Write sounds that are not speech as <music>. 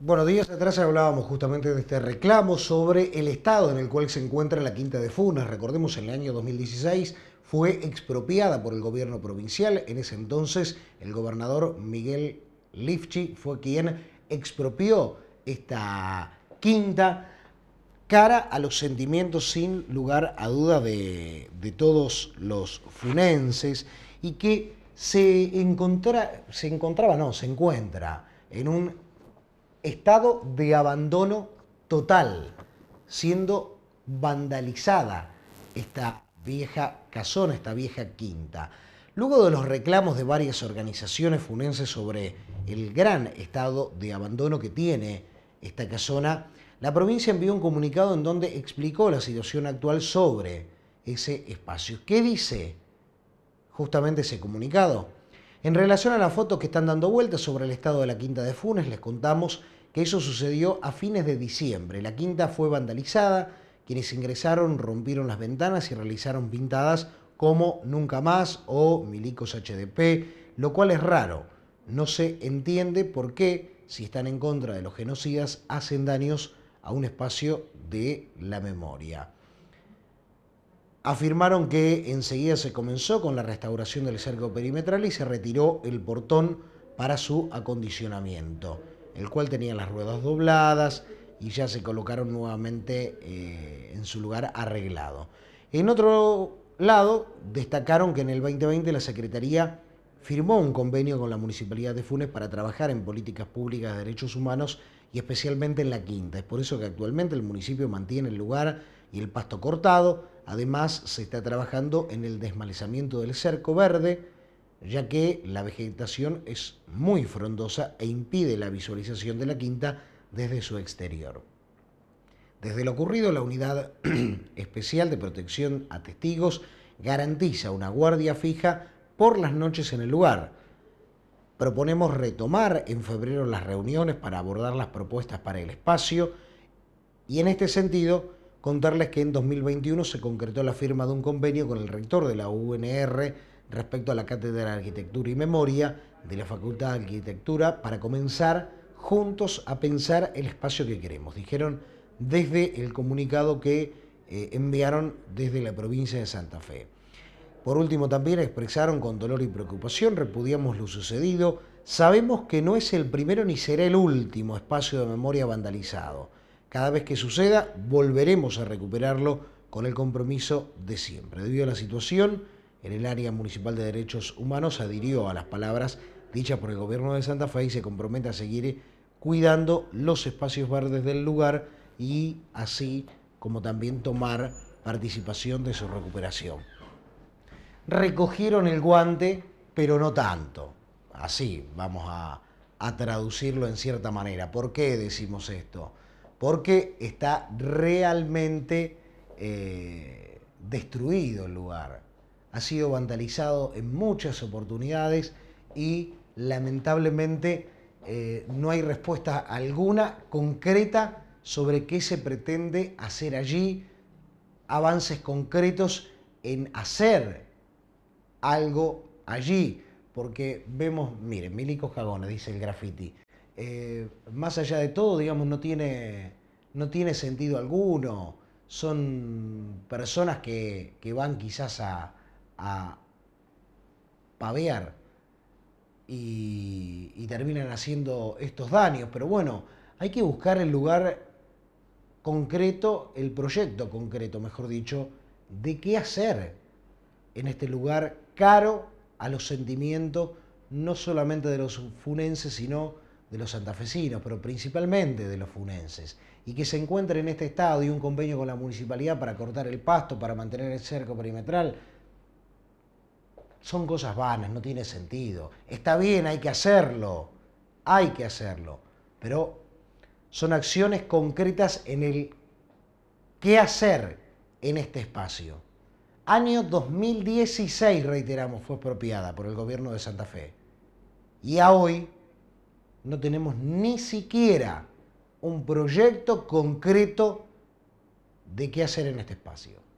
Bueno, días atrás hablábamos justamente de este reclamo sobre el estado en el cual se encuentra la Quinta de Funas, Recordemos, en el año 2016 fue expropiada por el gobierno provincial. En ese entonces, el gobernador Miguel Lifchi fue quien expropió esta quinta cara a los sentimientos sin lugar a duda de, todos los funenses y que se, se encontraba, no, se encuentra en un estado de abandono total, siendo vandalizada esta vieja casona, esta vieja quinta. Luego de los reclamos de varias organizaciones funenses sobre el gran estado de abandono que tiene esta casona, la provincia envió un comunicado en donde explicó la situación actual sobre ese espacio. ¿Qué dice justamente ese comunicado? En relación a las fotos que están dando vueltas sobre el estado de la Quinta de Funes, les contamos que eso sucedió a fines de diciembre. La quinta fue vandalizada, quienes ingresaron rompieron las ventanas y realizaron pintadas como Nunca Más o Milicos HDP, lo cual es raro. No se entiende por qué, si están en contra de los genocidas, hacen daños a un espacio de la memoria afirmaron que enseguida se comenzó con la restauración del cerco perimetral y se retiró el portón para su acondicionamiento, el cual tenía las ruedas dobladas y ya se colocaron nuevamente eh, en su lugar arreglado. En otro lado, destacaron que en el 2020 la Secretaría firmó un convenio con la Municipalidad de Funes para trabajar en políticas públicas de derechos humanos y especialmente en la quinta. Es por eso que actualmente el municipio mantiene el lugar y el pasto cortado, Además, se está trabajando en el desmalezamiento del cerco verde, ya que la vegetación es muy frondosa e impide la visualización de la quinta desde su exterior. Desde lo ocurrido, la Unidad <clears throat> Especial de Protección a Testigos garantiza una guardia fija por las noches en el lugar. Proponemos retomar en febrero las reuniones para abordar las propuestas para el espacio y en este sentido contarles que en 2021 se concretó la firma de un convenio con el rector de la UNR respecto a la Cátedra de Arquitectura y Memoria de la Facultad de Arquitectura para comenzar juntos a pensar el espacio que queremos. Dijeron desde el comunicado que eh, enviaron desde la provincia de Santa Fe. Por último, también expresaron con dolor y preocupación, repudiamos lo sucedido, sabemos que no es el primero ni será el último espacio de memoria vandalizado. Cada vez que suceda, volveremos a recuperarlo con el compromiso de siempre. Debido a la situación, en el área municipal de derechos humanos adhirió a las palabras dichas por el gobierno de Santa Fe y se compromete a seguir cuidando los espacios verdes del lugar y así como también tomar participación de su recuperación. Recogieron el guante, pero no tanto. Así vamos a, a traducirlo en cierta manera. ¿Por qué decimos esto? porque está realmente eh, destruido el lugar. Ha sido vandalizado en muchas oportunidades y lamentablemente eh, no hay respuesta alguna concreta sobre qué se pretende hacer allí, avances concretos en hacer algo allí, porque vemos, miren, milicos cagones, dice el graffiti, eh, más allá de todo, digamos, no tiene, no tiene sentido alguno. Son personas que, van quizás a, pavear y, terminan haciendo estos daños. Pero bueno, hay que buscar el lugar concreto, el proyecto concreto, mejor dicho, de qué hacer en este lugar caro a los sentimientos, no solamente de los funenses, sino de los santafesinos, pero principalmente de los funenses, y que se encuentre en este estado y un convenio con la municipalidad para cortar el pasto, para mantener el cerco perimetral, son cosas vanas, no tiene sentido. Está bien, hay que hacerlo, hay que hacerlo, pero son acciones concretas en el qué hacer en este espacio. Año 2016, reiteramos, fue expropiada por el gobierno de Santa Fe. Y a hoy no tenemos ni siquiera un proyecto concreto de qué hacer en este espacio.